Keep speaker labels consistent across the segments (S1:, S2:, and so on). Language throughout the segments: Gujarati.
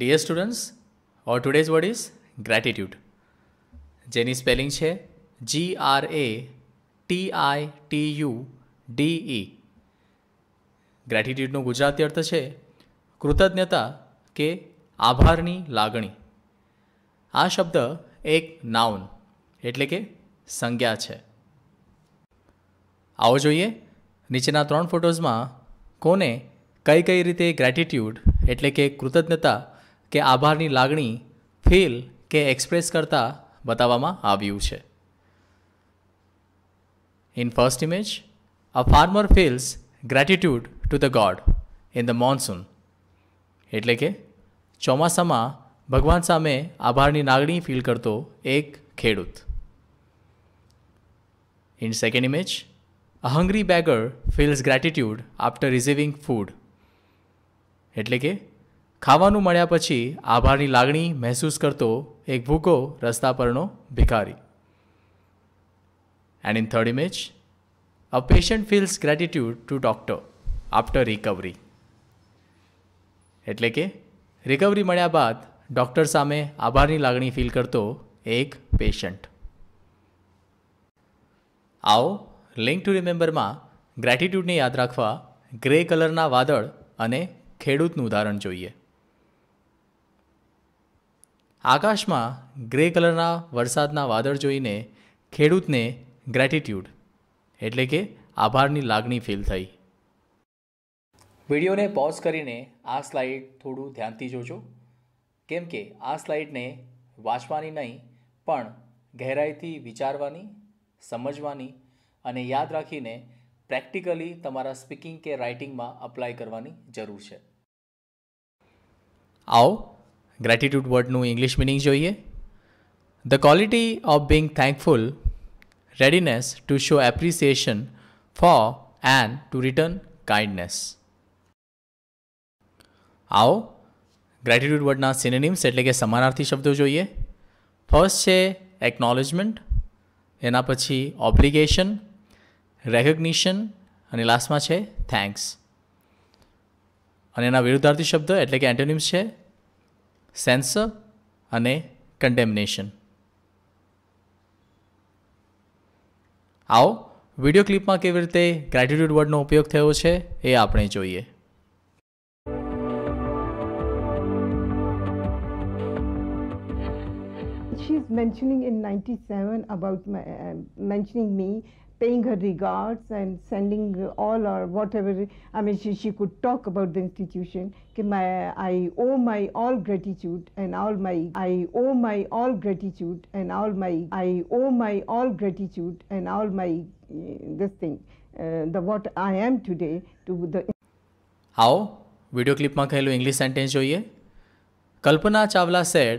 S1: Dear students our today's word is gratitude જેની સ્પેલિંગ છે G R A T I T U D E ગ્રેટિટ્યૂડનો ગુજરાતી અર્થ છે કૃતજ્ઞતા કે આભારની લાગણી આ શબ્દ એક નાઉન એટલે કે સંજ્ઞા છે આવો જોઈએ નીચેના ત્રણ ફોટોઝમાં કોને કઈ કઈ રીતે ગ્રેટિટ્યૂડ એટલે કે કૃતજ્ઞતા કે આભારની લાગણી ફીલ કે એક્સપ્રેસ કરતાં બતાવવામાં આવ્યું છે in first image a farmer feels gratitude to the god in the monsoon એટલે કે ચોમાસામાં ભગવાન સામે આભારની લાગણી ફીલ કરતો એક ખેડૂત in second image a hungry beggar feels gratitude after receiving food એટલે કે ખાવાનું મળ્યા પછી આભારની લાગણી મહેસૂસ કરતો એક ભૂકો રસ્તા પરનો ભિખારી and in third image a patient feels gratitude to doctor after recovery એટલે કે રિકવરી મળ્યા બાદ ડૉક્ટર સામે આભારની લાગણી ફીલ કરતો એક પેશન્ટ આવો લિંક ટુ રિમેમ્બરમાં ગ્રેટિટ્યૂડને યાદ રાખવા ગ્રે કલરના વાદળ અને ખેડૂતનું ઉદાહરણ જોઈએ આકાશમાં ગ્રે કલરના વરસાદના વાદળ જોઈને ખેડૂતને ગ્રેટિટ્યૂડ એટલે કે આભારની લાગણી ફીલ થઈ વિડીયોને પોઝ કરીને આ સ્લાઇડ થોડું ધ્યાનથી જોજો કેમ કે આ સ્લાઇડને વાંચવાની નહીં પણ ગહેરાઈથી વિચારવાની સમજવાની અને યાદ રાખીને પ્રેક્ટિકલી તમારા સ્પીકિંગ કે રાઇટિંગમાં અપ્લાય કરવાની જરૂર છે આવો ગ્રેટિટ્યૂડ વર્ડનું ઇંગ્લિશ મિનિંગ જોઈએ the quality of being thankful readiness to show appreciation for and to return kindness આવો ગ્રેટિટ્યૂડ વર્ડના સિનેનિમ્સ એટલે કે સમાનાર્થી શબ્દો જોઈએ ફર્સ્ટ છે એકનોલેજમેન્ટ એના પછી ઓબ્લિગેશન રેકગ્નિશન અને લાસ્ટમાં છે થેન્ક્સ અને એના વિરુદ્ધાર્થી શબ્દ એટલે કે એન્ટોનિમ્સ છે સેન્સર અને કન્ડેમનેશન આવો વિડીયો ક્લિપમાં કેવી રીતે ગ્રેટિટ્યુડ વર્ડનો ઉપયોગ થયો છે એ આપણે જોઈએ
S2: she's mentioning in 97 about my, uh, mentioning me paying her regards and sending all or whatever. I mean, she, she could talk about the institution. My, I owe my all gratitude and all my, I owe my all gratitude and all my, I owe my all gratitude and all my, eh, this thing, uh, the what I am today to the.
S1: How? Video ક્લિપમાં કહેલું English sentence Kalpana Chawla said,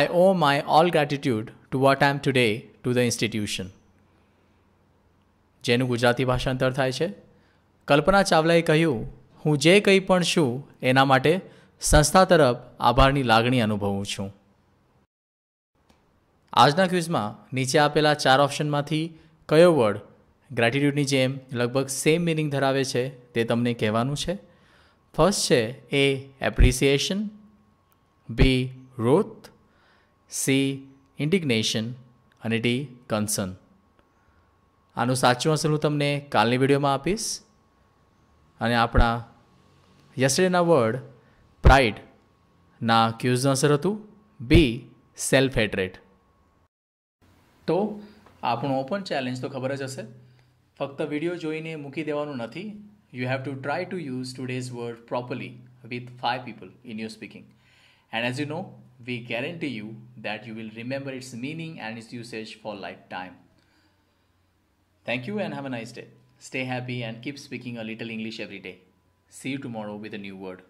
S1: "I owe my all gratitude to what I am today to the institution." જેનું ગુજરાતી ભાષાંતર થાય છે કલ્પના ચાવલાએ કહ્યું હું જે કંઈ પણ છું એના માટે સંસ્થા તરફ આભારની લાગણી અનુભવું છું આજના ક્વિઝમાં નીચે આપેલા ચાર ઓપ્શનમાંથી કયો વર્ડ ગ્રેટિટ્યૂડની જેમ લગભગ સેમ મિનિંગ ધરાવે છે તે તમને કહેવાનું છે ફર્સ્ટ છે A appreciation B wrath C indignation અને ડી કન્સર્ન આનું સાચું આન્સર હું તમને કાલની વિડીયોમાં આપીશ અને આપણા યસ્ટરડેના વર્ડ પ્રાઇડ ના ક્યુઝનું આન્સર હતું બી સેલ્ફ હેટરેટ તો આપણું ઓપન ચેલેન્જ તો ખબર જ હશે ફક્ત વિડીયો જોઈને મૂકી દેવાનું નથી you have to try to use today's word properly with with people in in speaking and as you know we guarantee you you you will remember remember its and and its for for time Thank you and have a nice day. Stay happy and keep speaking a little English every day. See you tomorrow with a new word.